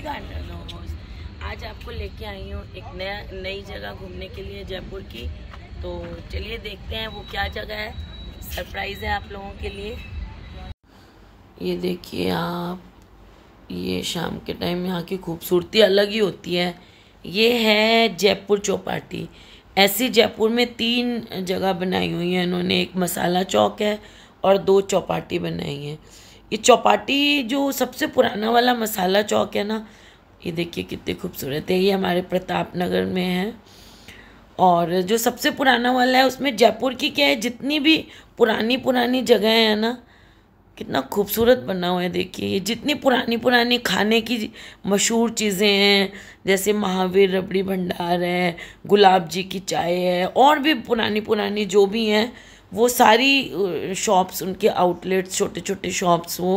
काफ़ी गार्डन हो आज आपको लेके आई हूँ एक नया नई जगह घूमने के लिए जयपुर की तो चलिए देखते हैं वो क्या जगह है सरप्राइज़ है आप लोगों के लिए ये देखिए आप ये शाम के टाइम यहाँ की खूबसूरती अलग ही होती है ये है जयपुर चौपाटी ऐसी जयपुर में तीन जगह बनाई हुई हैं इन्होंने एक मसाला चौक है और दो चौपाटी बनाई है ये चौपाटी जो सबसे पुराना वाला मसाला चौक है ना ये देखिए कितने खूबसूरत है ये हमारे प्रताप नगर में है और जो सबसे पुराना वाला है उसमें जयपुर की क्या है जितनी भी पुरानी पुरानी जगह है ना कितना खूबसूरत बना हुआ है देखिए ये जितनी पुरानी पुरानी खाने की मशहूर चीज़ें हैं जैसे महावीर रबड़ी भंडार है गुलाब जी की चाय है और भी पुरानी पुरानी जो भी हैं वो सारी शॉप्स उनके आउटलेट्स छोटे छोटे शॉप्स वो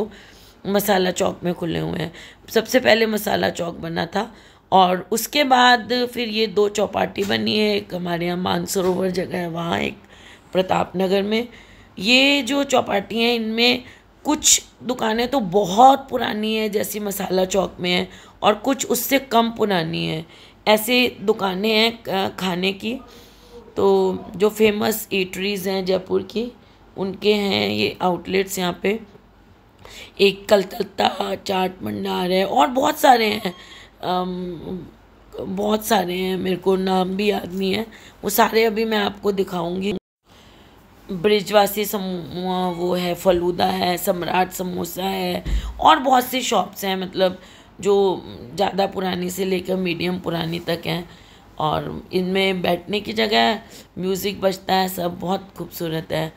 मसाला चौक में खुले हुए हैं सबसे पहले मसाला चौक बना था और उसके बाद फिर ये दो चौपाटी बनी है एक हमारे यहाँ मानसरोवर जगह है वहाँ एक प्रताप नगर में ये जो चौपाटी हैं इनमें कुछ दुकानें तो बहुत पुरानी है जैसी मसाला चौक में है और कुछ उससे कम पुरानी है ऐसे दुकानें हैं खाने की तो जो फेमस ईटरीज़ हैं जयपुर की उनके हैं ये आउटलेट्स यहाँ पे एक कलकत्ता चाट भंडार है और बहुत सारे हैं आम, बहुत सारे हैं मेरे को नाम भी याद नहीं है वो सारे अभी मैं आपको दिखाऊंगी ब्रिजवासी समूह वो है फलूदा है सम्राट समोसा है और बहुत सी शॉप्स हैं मतलब जो ज़्यादा पुरानी से लेकर मीडियम पुरानी तक हैं और इनमें बैठने की जगह म्यूज़िक बजता है सब बहुत खूबसूरत है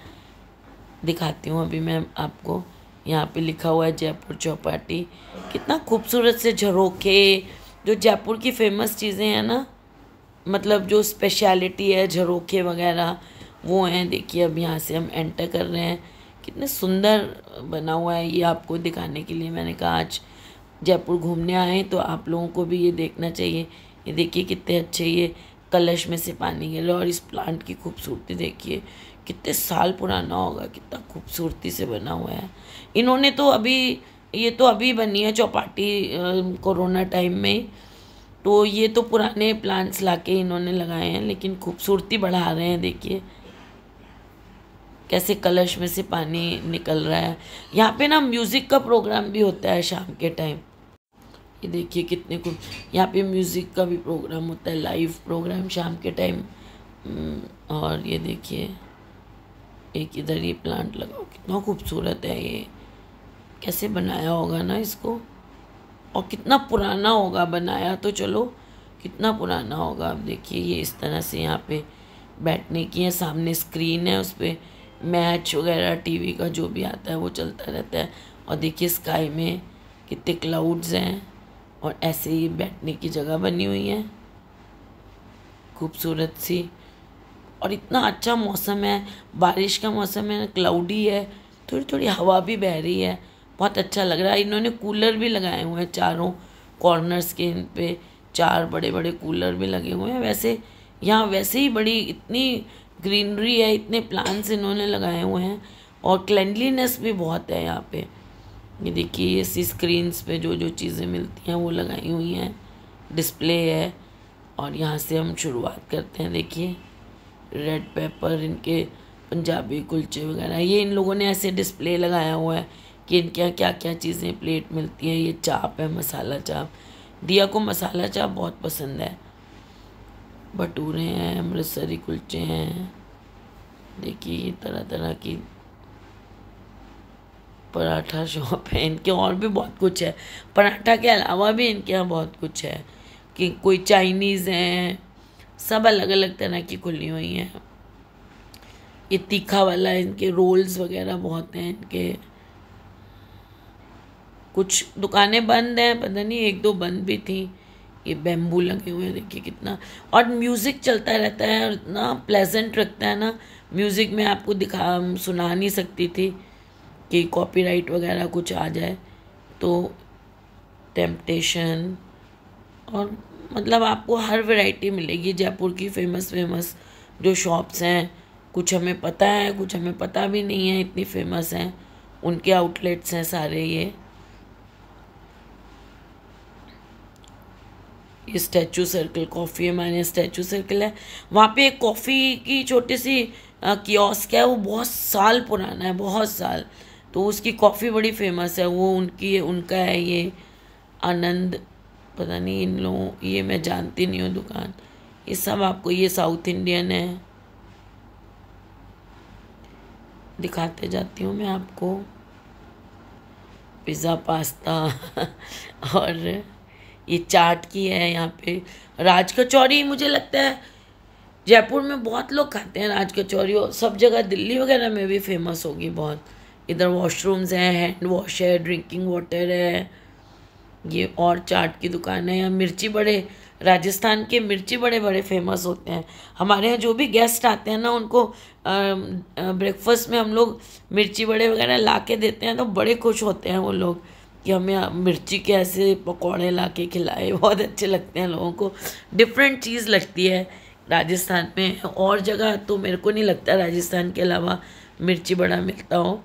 दिखाती हूँ अभी मैं आपको यहाँ पे लिखा हुआ है जयपुर चौपाटी कितना खूबसूरत से झरोखे जो जयपुर की फेमस चीज़ें हैं ना मतलब जो स्पेशलिटी है झरोखे वगैरह वो हैं देखिए अब यहाँ से हम एंटर कर रहे हैं कितने सुंदर बना हुआ है ये आपको दिखाने के लिए मैंने कहा आज जयपुर घूमने आए तो आप लोगों को भी ये देखना चाहिए ये देखिए कितने अच्छे ये कलश में से पानी गिरा और इस प्लांट की खूबसूरती देखिए कितने साल पुराना होगा कितना खूबसूरती से बना हुआ है इन्होंने तो अभी ये तो अभी बनी है चौपाटी कोरोना टाइम में तो ये तो पुराने प्लांट्स लाके इन्होंने लगाए हैं लेकिन खूबसूरती बढ़ा रहे हैं देखिए कैसे कलश में से पानी निकल रहा है यहाँ पे ना म्यूज़िक का प्रोग्राम भी होता है शाम के टाइम ये देखिए कितने को यहाँ पे म्यूज़िक का भी प्रोग्राम होता है लाइव प्रोग्राम शाम के टाइम हम्म, और ये देखिए एक इधर ये प्लांट लगाओ कितना खूबसूरत है ये कैसे बनाया होगा ना इसको और कितना पुराना होगा बनाया तो चलो कितना पुराना होगा आप देखिए ये इस तरह से यहाँ पे बैठने की है सामने स्क्रीन है उस पर मैच वगैरह टीवी का जो भी आता है वो चलता रहता है और देखिए स्काई में कितने क्लाउड्स हैं और ऐसे ही बैठने की जगह बनी हुई है खूबसूरत सी और इतना अच्छा मौसम है बारिश का मौसम है क्लाउडी है थोड़ी थोड़ी हवा भी बह रही है बहुत अच्छा लग रहा है इन्होंने कूलर भी लगाए हुए हैं चारों कॉर्नर्स के इन पे चार बड़े बड़े कूलर भी लगे हुए हैं वैसे यहाँ वैसे ही बड़ी इतनी ग्रीनरी है इतने प्लांट्स इन्होंने लगाए हुए हैं और क्लेंडलीनेस भी बहुत है यहाँ पे ये देखिए इस स्क्रीन पे जो जो चीज़ें मिलती हैं वो लगाई हुई हैं डिस्प्ले है और यहाँ से हम शुरुआत करते हैं देखिए रेड पेपर इनके पंजाबी कुलचे वगैरह ये इन लोगों ने ऐसे डिस्प्ले लगाया हुआ है कि इनके यहाँ क्या क्या चीज़ें प्लेट मिलती हैं ये चाप है मसाला चाप दिया को मसाला चाप बहुत पसंद है भटूरे हैं अमृतसरी कुलचे हैं देखिए ये तरह तरह की पराठा शॉप है इनके और भी बहुत कुछ है पराठा के अलावा भी इनके यहाँ बहुत कुछ है कि कोई चाइनीज़ हैं सब अलग अलग तरह की खुली हुई हैं ये तीखा वाला इनके रोल्स वगैरह बहुत हैं इनके कुछ दुकानें बंद हैं पता नहीं एक दो बंद भी थी ये बेम्बू लगे हुए हैं देखिए कितना और म्यूज़िक चलता रहता है और इतना प्लेजेंट रखता है ना म्यूज़िक में आपको दिखा सुना नहीं सकती थी कि कॉपीराइट वगैरह कुछ आ जाए तो टेम्पटेशन और मतलब आपको हर वैरायटी मिलेगी जयपुर की फेमस फेमस जो शॉप्स हैं कुछ हमें पता है कुछ हमें पता भी नहीं है इतनी फेमस हैं उनके आउटलेट्स हैं सारे ये ये स्टैचू सर्कल कॉफ़ी हमारे यहाँ स्टैचू सर्कल है वहाँ पे एक कॉफ़ी की छोटी सी कियोस्क है वो बहुत साल पुराना है बहुत साल तो उसकी कॉफ़ी बड़ी फेमस है वो उनकी उनका है ये आनंद पता नहीं इन लोगों ये मैं जानती नहीं हूँ दुकान ये सब आपको ये साउथ इंडियन है दिखाते जाती हूँ मैं आपको पिज़्ज़ा पास्ता और ये चाट की है यहाँ पे राज कचौरी मुझे लगता है जयपुर में बहुत लोग खाते हैं राज कचौरी और सब जगह दिल्ली वगैरह में भी फेमस होगी बहुत इधर वॉशरूम्स हैं हैंड वॉश है ड्रिंकिंग वाटर है ये और चाट की दुकान है मिर्ची बड़े राजस्थान के मिर्ची बड़े बड़े फेमस होते हैं हमारे यहाँ जो भी गेस्ट आते हैं ना उनको ब्रेकफास्ट में हम लोग मिर्ची बड़े वगैरह ला के देते हैं तो बड़े खुश होते हैं वो लोग कि हमें मिर्ची के ऐसे पकौड़े ला के खिलाए बहुत अच्छे लगते हैं लोगों को डिफरेंट चीज़ लगती है राजस्थान में और जगह तो मेरे को नहीं लगता राजस्थान के अलावा मिर्ची बड़ा मिलता हूँ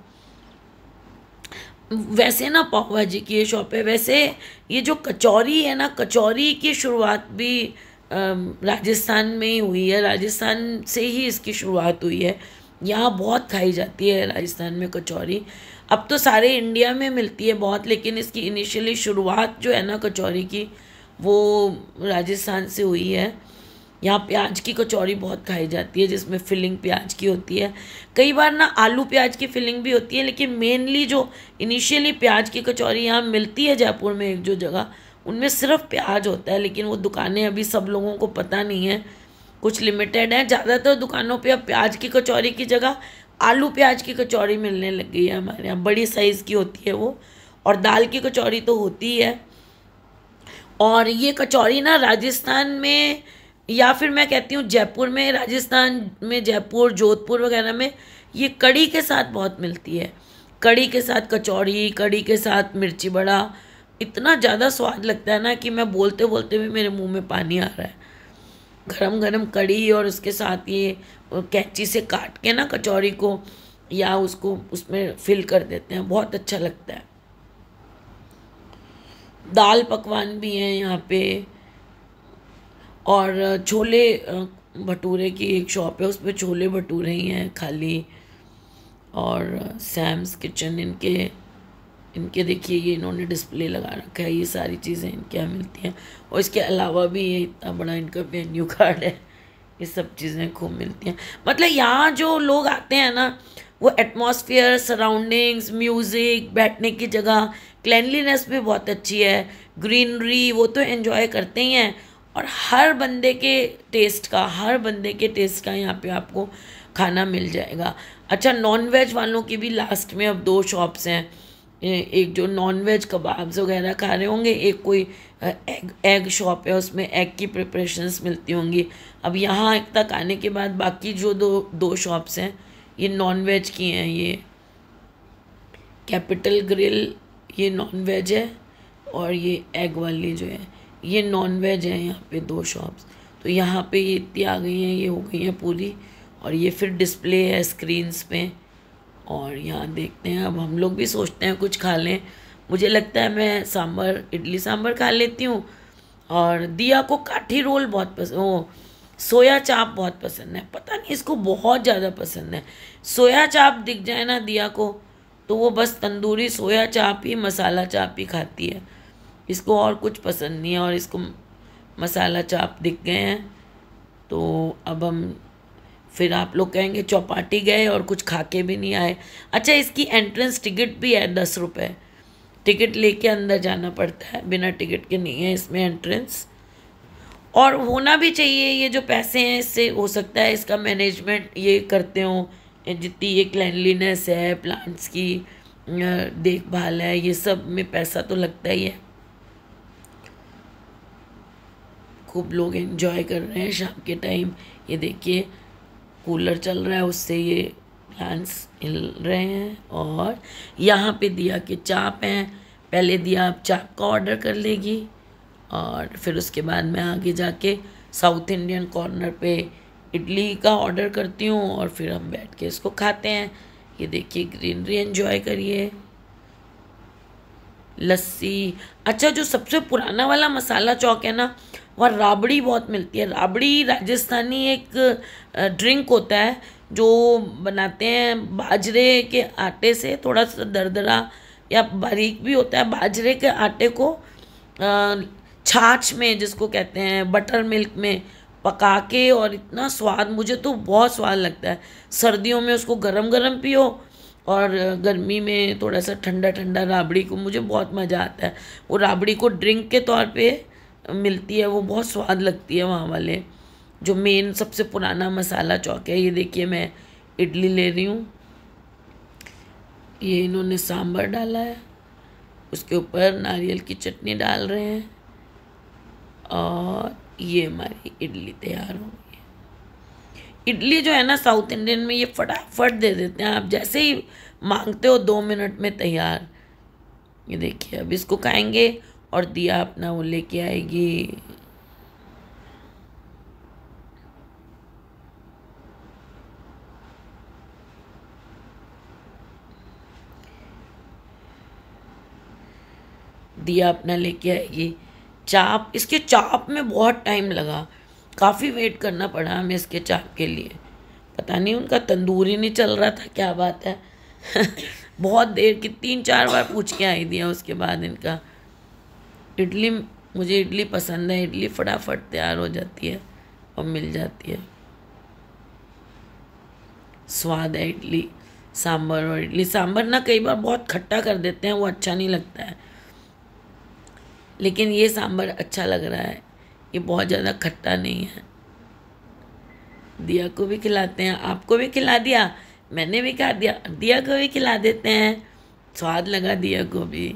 वैसे ना पाव भाजी की ये शॉप है वैसे ये जो कचौरी है ना कचौरी की शुरुआत भी राजस्थान में ही हुई है राजस्थान से ही इसकी शुरुआत हुई है यहाँ बहुत खाई जाती है राजस्थान में कचौरी अब तो सारे इंडिया में मिलती है बहुत लेकिन इसकी इनिशियली शुरुआत जो है ना कचौरी की वो राजस्थान से हुई है यहाँ प्याज की कचौड़ी बहुत खाई जाती है जिसमें फिलिंग प्याज की होती है कई बार ना आलू प्याज की फिलिंग भी होती है लेकिन मेनली जो इनिशियली प्याज की कचौड़ी यहाँ मिलती है जयपुर में एक जो जगह उनमें सिर्फ प्याज होता है लेकिन वो दुकानें अभी सब लोगों को पता नहीं है कुछ लिमिटेड हैं ज़्यादातर दुकानों पर अब प्याज की कचौरी की जगह आलू प्याज की कचौरी मिलने लग गई है हमारे यहाँ बड़ी साइज़ की होती है वो और दाल की कचौरी तो होती है और ये कचौरी ना राजस्थान में या फिर मैं कहती हूँ जयपुर में राजस्थान में जयपुर जोधपुर वगैरह में ये कड़ी के साथ बहुत मिलती है कड़ी के साथ कचौड़ी कड़ी के साथ मिर्ची बड़ा इतना ज़्यादा स्वाद लगता है ना कि मैं बोलते बोलते भी मेरे मुंह में पानी आ रहा है गरम गरम कड़ी और उसके साथ ये कैंची से काट के ना कचौड़ी को या उसको उसमें फिल कर देते हैं बहुत अच्छा लगता है दाल पकवान भी हैं यहाँ पे और छोले भटूरे की एक शॉप है उस पर छोले भटूरे ही हैं खाली और सैम्स किचन इनके इनके देखिए ये इन्होंने डिस्प्ले लगा रखा है ये सारी चीज़ें इनके यहाँ मिलती हैं और इसके अलावा भी ये इतना बड़ा इनका मेन्यू कार्ड है ये सब चीज़ें खूब मिलती हैं मतलब यहाँ जो लोग आते हैं ना वो एटमॉस्फेयर सराउंडिंग्स म्यूज़िक बैठने की जगह क्लैनलीनेस भी बहुत अच्छी है ग्रीनरी वो तो एन्जॉय करते ही हैं और हर बंदे के टेस्ट का हर बंदे के टेस्ट का यहाँ पे आपको खाना मिल जाएगा अच्छा नॉन वेज वालों की भी लास्ट में अब दो शॉप्स हैं एक जो नॉन वेज कबाब्स वगैरह खा रहे होंगे एक कोई एग एग शॉप है उसमें एग की प्रिपरेशन मिलती होंगी अब यहाँ एक तक आने के बाद बाकी जो दो दो शॉप्स हैं ये नॉन वेज की हैं ये कैपिटल ग्रिल ये नॉन वेज है और ये एग वाली जो है ये नॉन वेज है यहाँ पे दो शॉप्स तो यहाँ पे ये इतनी आ गई हैं ये हो गई हैं पूरी और ये फिर डिस्प्ले है स्क्रीनस पे और यहाँ देखते हैं अब हम लोग भी सोचते हैं कुछ खा लें मुझे लगता है मैं सांभर इडली सांभर खा लेती हूँ और दिया को काठी रोल बहुत पसंद वो सोया चाप बहुत पसंद है पता नहीं इसको बहुत ज़्यादा पसंद है सोया चाप दिख जाए ना दिया को तो वो बस तंदूरी सोया चाप ही मसाला चाप ही खाती है इसको और कुछ पसंद नहीं है और इसको मसाला चाप दिख गए हैं तो अब हम फिर आप लोग कहेंगे चौपाटी गए और कुछ खा के भी नहीं आए अच्छा इसकी एंट्रेंस टिकट भी है दस रुपये टिकट लेके अंदर जाना पड़ता है बिना टिकट के नहीं है इसमें एंट्रेंस और होना भी चाहिए ये जो पैसे हैं इससे हो सकता है इसका मैनेजमेंट ये करते हो जितनी ये क्लैनलीनेस है प्लांट्स की देखभाल है ये सब में पैसा तो लगता ही है खूब लोग इन्जॉय कर रहे हैं शाम के टाइम ये देखिए कूलर चल रहा है उससे ये प्लांट्स हिल रहे हैं और यहाँ पे दिया के चाप हैं पहले दिया आप चाप का ऑर्डर कर लेगी और फिर उसके बाद मैं आगे जाके साउथ इंडियन कॉर्नर पे इडली का ऑर्डर करती हूँ और फिर हम बैठ के इसको खाते हैं ये देखिए ग्रीनरी एंजॉय करिए लस्सी अच्छा जो सबसे पुराना वाला मसाला चौक है ना और राबड़ी बहुत मिलती है राबड़ी राजस्थानी एक ड्रिंक होता है जो बनाते हैं बाजरे के आटे से थोड़ा सा दरदरा या बारीक भी होता है बाजरे के आटे को छाछ में जिसको कहते हैं बटर मिल्क में पका के और इतना स्वाद मुझे तो बहुत स्वाद लगता है सर्दियों में उसको गरम गरम पियो और गर्मी में थोड़ा सा ठंडा ठंडा राबड़ी को मुझे बहुत मज़ा आता है वो राबड़ी को ड्रिंक के तौर पे मिलती है वो बहुत स्वाद लगती है वहाँ वाले जो मेन सबसे पुराना मसाला चौक है ये देखिए मैं इडली ले रही हूँ ये इन्होंने सांभर डाला है उसके ऊपर नारियल की चटनी डाल रहे हैं और ये हमारी इडली तैयार हो गई इडली जो है ना साउथ इंडियन में ये फटाफट दे देते हैं आप जैसे ही मांगते हो दो मिनट में तैयार ये देखिए अब इसको खाएंगे और दिया अपना वो लेके आएगी दिया अपना लेके आएगी चाप इसके चाप में बहुत टाइम लगा काफ़ी वेट करना पड़ा हमें इसके चाप के लिए पता नहीं उनका तंदूर ही नहीं चल रहा था क्या बात है बहुत देर की तीन चार बार पूछ के आई दिया उसके बाद इनका इडली मुझे इडली पसंद है इडली फटाफट तैयार हो जाती है और मिल जाती है स्वाद है इडली सांभर और इडली सांभर ना कई बार बहुत खट्टा कर देते हैं वो अच्छा नहीं लगता है लेकिन ये सांभर अच्छा लग रहा है ये बहुत ज़्यादा खट्टा नहीं है दिया को भी खिलाते हैं आपको भी खिला दिया मैंने भी खा दिया दिया को भी खिला देते हैं स्वाद लगा दिया को भी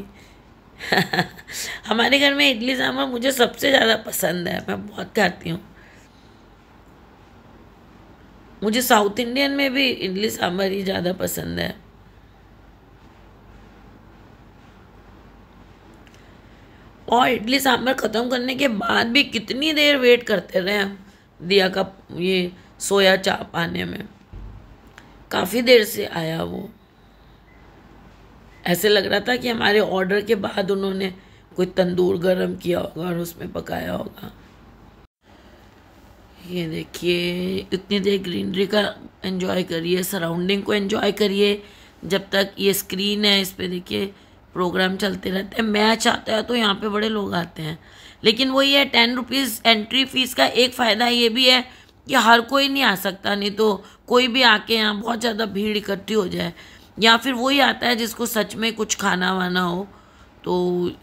हमारे घर में इडली सांभर मुझे सबसे ज़्यादा पसंद है मैं बहुत खाती हूँ मुझे साउथ इंडियन में भी इडली सांभर ही ज़्यादा पसंद है और इडली सांभर ख़त्म करने के बाद भी कितनी देर वेट करते रहे हम दिया का ये सोया चाप आने में काफ़ी देर से आया वो ऐसे लग रहा था कि हमारे ऑर्डर के बाद उन्होंने कोई तंदूर गरम किया होगा और उसमें पकाया होगा ये देखिए इतनी देर ग्रीनरी का एंजॉय करिए सराउंडिंग को एंजॉय करिए जब तक ये स्क्रीन है इस पर देखिए प्रोग्राम चलते रहते हैं मैच आता है तो यहाँ पे बड़े लोग आते हैं लेकिन वही है टेन रुपीज़ एंट्री फीस का एक फ़ायदा ये भी है कि हर कोई नहीं आ सकता नहीं तो कोई भी आके यहाँ बहुत ज़्यादा भीड़ इकट्ठी हो जाए या फिर वही आता है जिसको सच में कुछ खाना वाना हो तो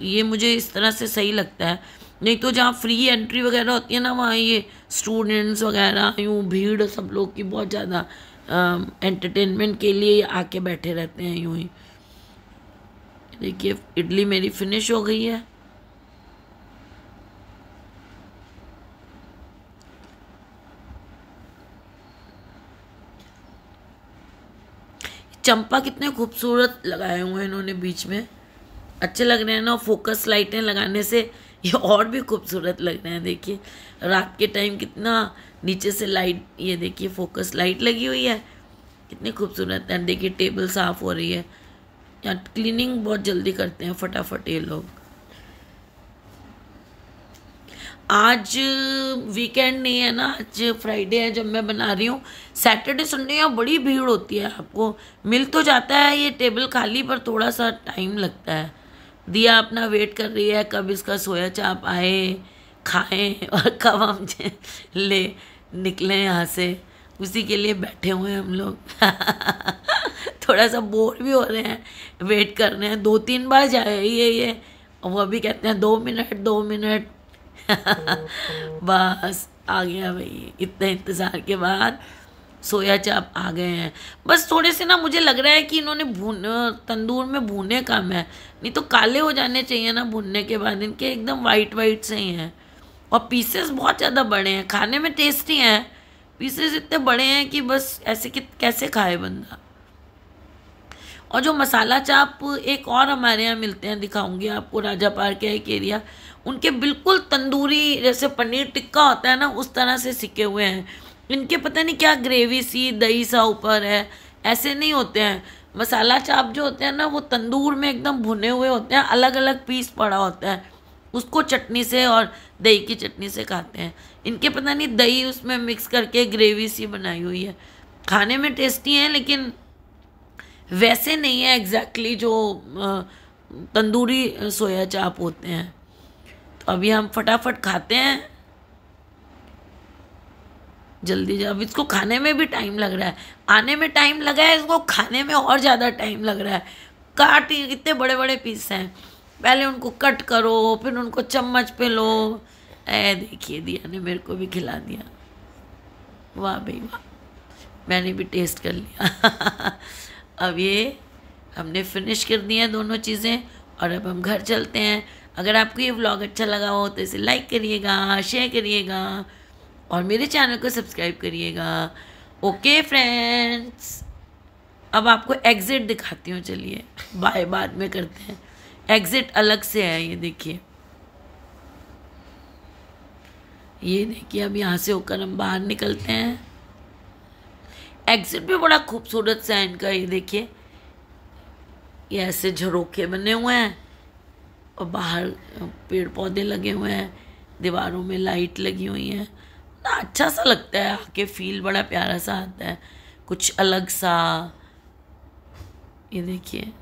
ये मुझे इस तरह से सही लगता है नहीं तो जहाँ फ्री एंट्री वगैरह होती है ना वहाँ ये स्टूडेंट्स वगैरह यूँ भीड़ सब लोग की बहुत ज़्यादा एंटरटेनमेंट के लिए आके बैठे रहते हैं यूँ ही देखिए इडली मेरी फिनिश हो गई है चंपा कितने खूबसूरत लगाए हुए हैं इन्होंने बीच में अच्छे लग रहे हैं ना फोकस लाइटें लगाने से ये और भी खूबसूरत लग रहे हैं देखिए रात के टाइम कितना नीचे से लाइट ये देखिए फोकस लाइट लगी हुई है कितनी खूबसूरत है देखिए टेबल साफ़ हो रही है यहाँ क्लीनिंग बहुत जल्दी करते हैं फटाफट ये लोग आज वीकेंड नहीं है ना आज फ्राइडे है जब मैं बना रही हूँ सैटरडे संडे यहाँ बड़ी भीड़ होती है आपको मिल तो जाता है ये टेबल खाली पर थोड़ा सा टाइम लगता है दिया अपना वेट कर रही है कब इसका सोया चाप आए खाएं और कब हम ले निकलें यहाँ से उसी के लिए बैठे हुए हैं हम लोग थोड़ा सा बोर भी हो रहे हैं वेट कर रहे हैं दो तीन बार जाए ये ये वो अभी कहते हैं दो मिनट दो मिनट बस आ गया भाई इतने इंतज़ार के बाद सोया चाप आ गए हैं बस थोड़े से ना मुझे लग रहा है कि इन्होंने भून तंदूर में भूने कम है नहीं तो काले हो जाने चाहिए ना भूनने के बाद इनके एकदम वाइट वाइट से ही हैं और पीसेस बहुत ज़्यादा बड़े हैं खाने में टेस्टी हैं पीसेस इतने बड़े हैं कि बस ऐसे कि कैसे खाए बंदा और जो मसाला चाप एक और हमारे यहाँ मिलते हैं दिखाऊंगी आपको राजा पार्क है एक एरिया उनके बिल्कुल तंदूरी जैसे पनीर टिक्का होता है ना उस तरह से सिके हुए हैं इनके पता नहीं क्या ग्रेवी सी दही सा ऊपर है ऐसे नहीं होते हैं मसाला चाप जो होते हैं ना वो तंदूर में एकदम भुने हुए होते हैं अलग अलग पीस पड़ा होता है उसको चटनी से और दही की चटनी से खाते हैं इनके पता नहीं दही उसमें मिक्स करके ग्रेवी सी बनाई हुई है खाने में टेस्टी है लेकिन वैसे नहीं है एग्जैक्टली exactly जो तंदूरी सोया चाप होते हैं अभी हम फटाफट खाते हैं जल्दी अब इसको खाने में भी टाइम लग रहा है आने में टाइम लगा है इसको खाने में और ज़्यादा टाइम लग रहा है काट इतने बड़े बड़े पीस हैं पहले उनको कट करो फिर उनको चम्मच पे लो ऐ देखिए दिया ने मेरे को भी खिला दिया वाह भाई वाह मैंने भी टेस्ट कर लिया अब ये हमने फिनिश कर दिया दोनों चीज़ें और अब हम घर चलते हैं अगर आपको ये व्लॉग अच्छा लगा हो तो इसे लाइक करिएगा शेयर करिएगा और मेरे चैनल को सब्सक्राइब करिएगा ओके फ्रेंड्स अब आपको एग्ज़िट दिखाती हूँ चलिए बाय बाद में करते हैं एग्ज़िट अलग से है ये देखिए ये देखिए अब यहाँ से होकर हम बाहर निकलते हैं एग्ज़िट भी बड़ा खूबसूरत सा है इनका ये देखिए ये ऐसे झरोखे बने हुए हैं और बाहर पेड़ पौधे लगे हुए हैं दीवारों में लाइट लगी हुई है अच्छा सा लगता है आके फील बड़ा प्यारा सा आता है कुछ अलग सा ये देखिए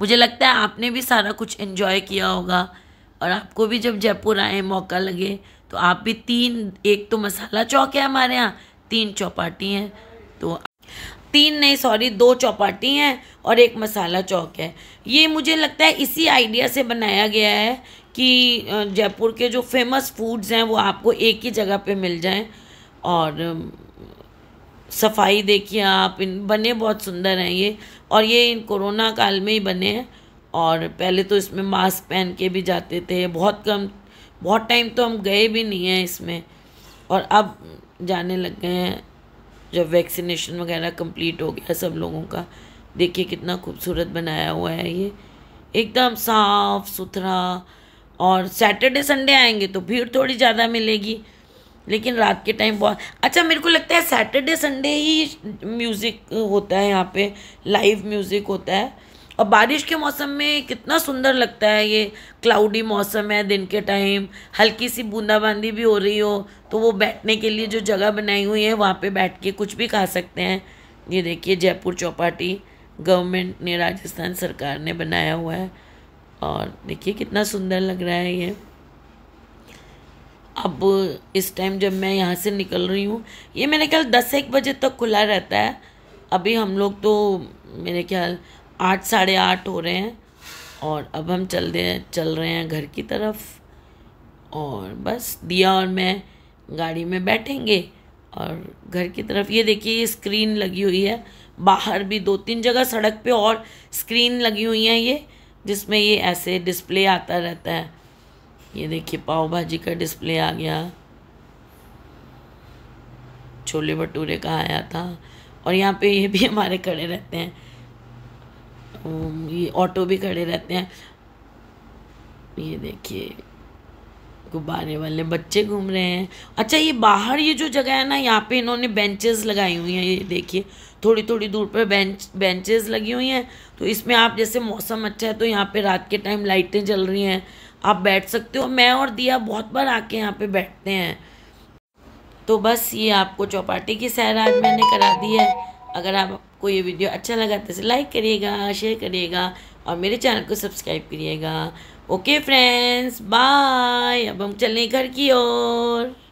मुझे लगता है आपने भी सारा कुछ एंजॉय किया होगा और आपको भी जब जयपुर आए मौका लगे तो आप भी तीन एक तो मसाला चौक है हमारे यहाँ तीन चौपाटी हैं तो तीन नहीं सॉरी दो चौपाटी हैं और एक मसाला चौक है ये मुझे लगता है इसी आइडिया से बनाया गया है कि जयपुर के जो फेमस फूड्स हैं वो आपको एक ही जगह पे मिल जाएं और सफाई देखिए आप इन बने बहुत सुंदर हैं ये और ये इन कोरोना काल में ही बने हैं और पहले तो इसमें मास्क पहन के भी जाते थे बहुत कम बहुत टाइम तो हम गए भी नहीं हैं इसमें और अब जाने लग गए हैं जब वैक्सीनेशन वगैरह कंप्लीट हो गया सब लोगों का देखिए कितना खूबसूरत बनाया हुआ है ये एकदम साफ सुथरा और सैटरडे संडे आएंगे तो भीड़ थोड़ी ज़्यादा मिलेगी लेकिन रात के टाइम बहुत अच्छा मेरे को लगता है सैटरडे संडे ही म्यूज़िक होता है यहाँ पे लाइव म्यूज़िक होता है और बारिश के मौसम में कितना सुंदर लगता है ये क्लाउडी मौसम है दिन के टाइम हल्की सी बूंदाबांदी भी हो रही हो तो वो बैठने के लिए जो जगह बनाई हुई है वहाँ पे बैठ के कुछ भी खा सकते हैं ये देखिए जयपुर चौपाटी गवर्नमेंट ने राजस्थान सरकार ने बनाया हुआ है और देखिए कितना सुंदर लग रहा है ये अब इस टाइम जब मैं यहाँ से निकल रही हूँ ये मेरे ख्याल दस एक बजे तक तो खुला रहता है अभी हम लोग तो मेरे ख्याल आठ साढ़े आठ हो रहे हैं और अब हम चल दे चल रहे हैं घर की तरफ और बस दिया और मैं गाड़ी में बैठेंगे और घर की तरफ ये देखिए ये स्क्रीन लगी हुई है बाहर भी दो तीन जगह सड़क पे और स्क्रीन लगी हुई है ये जिसमें ये ऐसे डिस्प्ले आता रहता है ये देखिए पाव भाजी का डिस्प्ले आ गया छोले भटूरे का आया था और यहाँ पे ये भी हमारे खड़े रहते हैं ये ऑटो भी खड़े रहते हैं ये देखिए गुब्बारे वाले बच्चे घूम रहे हैं अच्छा ये बाहर ये जो जगह है ना यहाँ पे इन्होंने बेंचेस लगाई हुई हैं ये देखिए थोड़ी थोड़ी दूर पर बेंच बेंचेस लगी हुई हैं तो इसमें आप जैसे मौसम अच्छा है तो यहाँ पे रात के टाइम लाइटें जल रही हैं आप बैठ सकते हो मैं और दिया बहुत बार आके यहाँ पे बैठते हैं तो बस ये आपको चौपाटी की सैर आज मैंने करा दी है अगर आप आपको ये वीडियो अच्छा लगा तो इसे लाइक करिएगा शेयर करिएगा और मेरे चैनल को सब्सक्राइब करिएगा ओके फ्रेंड्स बाय अब हम चलें घर की ओर